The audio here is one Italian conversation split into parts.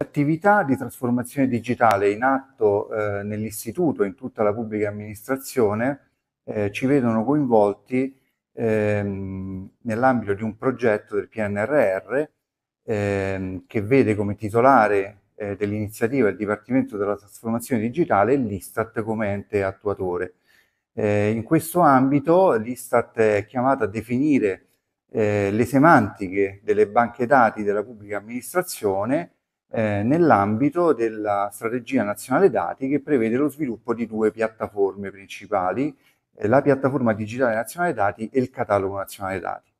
L'attività di trasformazione digitale in atto eh, nell'istituto e in tutta la pubblica amministrazione eh, ci vedono coinvolti ehm, nell'ambito di un progetto del PNRR ehm, che vede come titolare eh, dell'iniziativa il Dipartimento della Trasformazione Digitale e l'Istat come ente attuatore. Eh, in questo ambito l'Istat è chiamata a definire eh, le semantiche delle banche dati della pubblica amministrazione eh, nell'ambito della strategia nazionale dati che prevede lo sviluppo di due piattaforme principali, eh, la piattaforma digitale nazionale dati e il catalogo nazionale dati.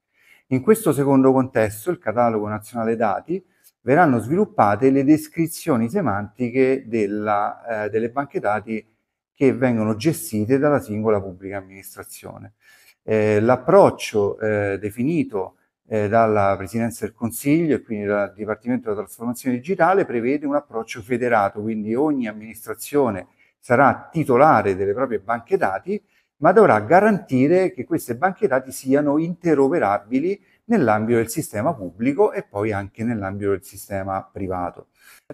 In questo secondo contesto, il catalogo nazionale dati, verranno sviluppate le descrizioni semantiche della, eh, delle banche dati che vengono gestite dalla singola pubblica amministrazione. Eh, l'approccio eh, definito eh, dalla Presidenza del Consiglio e quindi dal Dipartimento della Trasformazione Digitale prevede un approccio federato, quindi ogni amministrazione sarà titolare delle proprie banche dati, ma dovrà garantire che queste banche dati siano interoperabili nell'ambito del sistema pubblico e poi anche nell'ambito del sistema privato.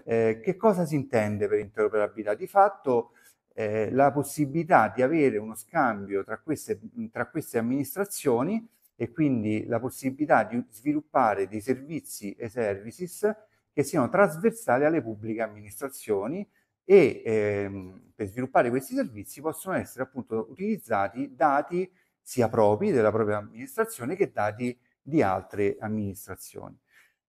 Eh, che cosa si intende per interoperabilità? Di fatto eh, la possibilità di avere uno scambio tra queste, tra queste amministrazioni e quindi la possibilità di sviluppare dei servizi e services che siano trasversali alle pubbliche amministrazioni e ehm, per sviluppare questi servizi possono essere appunto utilizzati dati sia propri della propria amministrazione che dati di altre amministrazioni.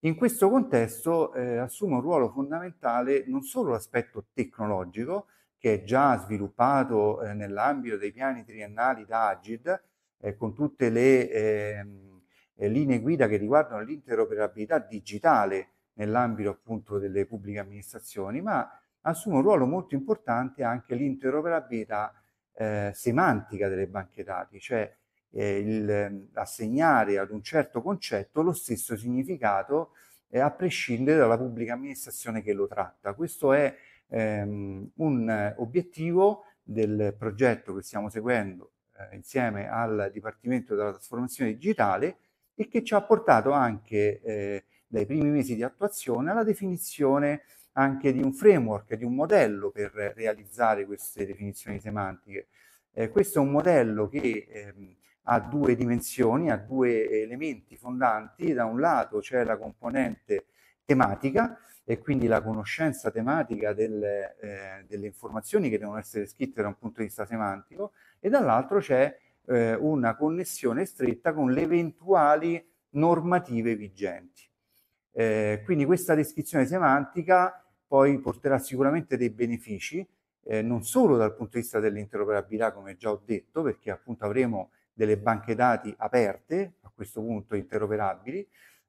In questo contesto eh, assume un ruolo fondamentale non solo l'aspetto tecnologico, che è già sviluppato eh, nell'ambito dei piani triennali da Agid, eh, con tutte le ehm, eh, linee guida che riguardano l'interoperabilità digitale nell'ambito appunto delle pubbliche amministrazioni, ma assume un ruolo molto importante anche l'interoperabilità eh, semantica delle banche dati, cioè eh, il, ehm, assegnare ad un certo concetto lo stesso significato eh, a prescindere dalla pubblica amministrazione che lo tratta. Questo è ehm, un obiettivo del progetto che stiamo seguendo eh, insieme al Dipartimento della Trasformazione Digitale e che ci ha portato anche eh, dai primi mesi di attuazione alla definizione anche di un framework, di un modello per realizzare queste definizioni semantiche. Eh, questo è un modello che ehm, ha due dimensioni, ha due elementi fondanti. Da un lato c'è la componente tematica, e quindi la conoscenza tematica delle, eh, delle informazioni che devono essere scritte da un punto di vista semantico e dall'altro c'è eh, una connessione stretta con le eventuali normative vigenti. Eh, quindi questa descrizione semantica poi porterà sicuramente dei benefici, eh, non solo dal punto di vista dell'interoperabilità, come già ho detto, perché appunto avremo delle banche dati aperte, a questo punto interoperabili,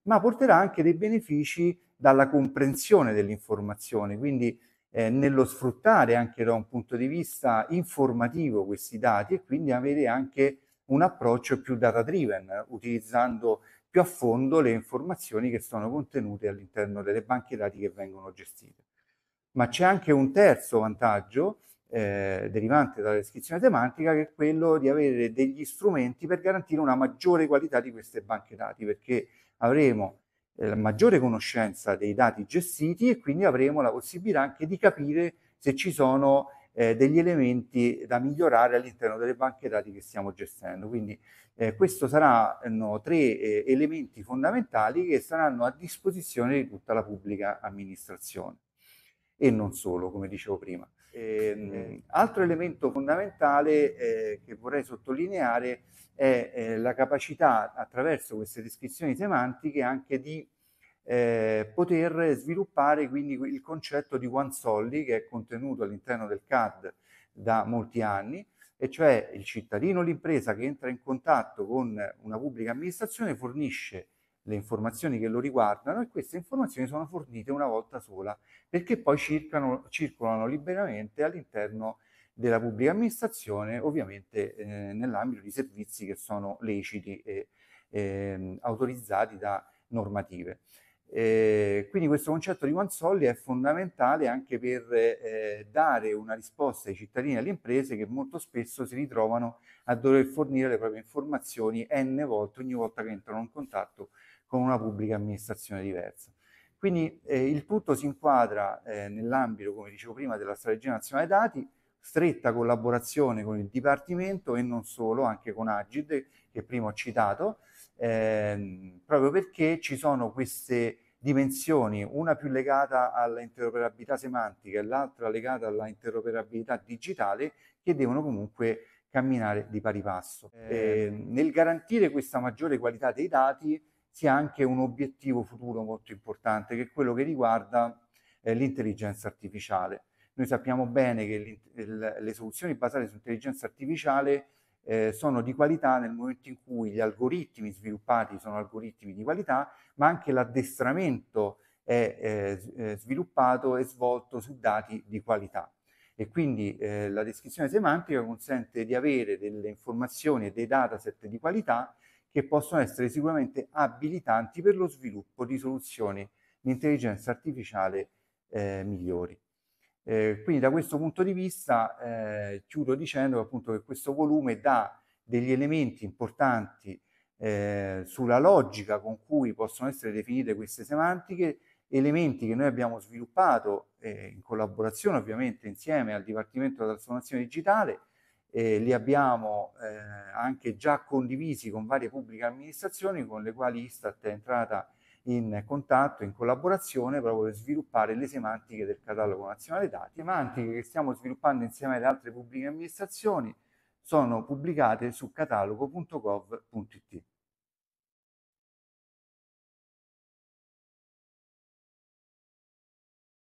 ma porterà anche dei benefici dalla comprensione dell'informazione, quindi eh, nello sfruttare anche da un punto di vista informativo questi dati e quindi avere anche un approccio più data driven, utilizzando più a fondo le informazioni che sono contenute all'interno delle banche dati che vengono gestite. Ma c'è anche un terzo vantaggio eh, derivante dalla descrizione tematica che è quello di avere degli strumenti per garantire una maggiore qualità di queste banche dati, perché avremo eh, maggiore conoscenza dei dati gestiti e quindi avremo la possibilità anche di capire se ci sono eh, degli elementi da migliorare all'interno delle banche dati che stiamo gestendo. Quindi eh, questi saranno tre eh, elementi fondamentali che saranno a disposizione di tutta la pubblica amministrazione e non solo, come dicevo prima. Eh, altro elemento fondamentale eh, che vorrei sottolineare è eh, la capacità attraverso queste descrizioni semantiche anche di eh, poter sviluppare quindi il concetto di one solly che è contenuto all'interno del CAD da molti anni e cioè il cittadino o l'impresa che entra in contatto con una pubblica amministrazione fornisce le informazioni che lo riguardano e queste informazioni sono fornite una volta sola perché poi circano, circolano liberamente all'interno della pubblica amministrazione, ovviamente eh, nell'ambito di servizi che sono leciti e eh, autorizzati da normative. Eh, quindi questo concetto di Manzolli è fondamentale anche per eh, dare una risposta ai cittadini e alle imprese che molto spesso si ritrovano a dover fornire le proprie informazioni n volte ogni volta che entrano in contatto con una pubblica amministrazione diversa. Quindi eh, il tutto si inquadra eh, nell'ambito, come dicevo prima, della strategia nazionale dati, stretta collaborazione con il Dipartimento e non solo, anche con Agid, che prima ho citato, ehm, proprio perché ci sono queste dimensioni, una più legata alla interoperabilità semantica e l'altra legata all'interoperabilità digitale, che devono comunque camminare di pari passo. Eh, nel garantire questa maggiore qualità dei dati, sia anche un obiettivo futuro molto importante, che è quello che riguarda eh, l'intelligenza artificiale. Noi sappiamo bene che le soluzioni basate sull'intelligenza artificiale eh, sono di qualità nel momento in cui gli algoritmi sviluppati sono algoritmi di qualità, ma anche l'addestramento è eh, sviluppato e svolto su dati di qualità. E quindi eh, la descrizione semantica consente di avere delle informazioni e dei dataset di qualità che possono essere sicuramente abilitanti per lo sviluppo di soluzioni di intelligenza artificiale eh, migliori. Eh, quindi da questo punto di vista eh, chiudo dicendo appunto che questo volume dà degli elementi importanti eh, sulla logica con cui possono essere definite queste semantiche, elementi che noi abbiamo sviluppato eh, in collaborazione ovviamente insieme al Dipartimento della Trasformazione Digitale eh, li abbiamo eh, anche già condivisi con varie pubbliche amministrazioni con le quali Istat è entrata in contatto, in collaborazione proprio per sviluppare le semantiche del catalogo nazionale dati, semantiche che stiamo sviluppando insieme alle altre pubbliche amministrazioni sono pubblicate su catalogo.gov.it.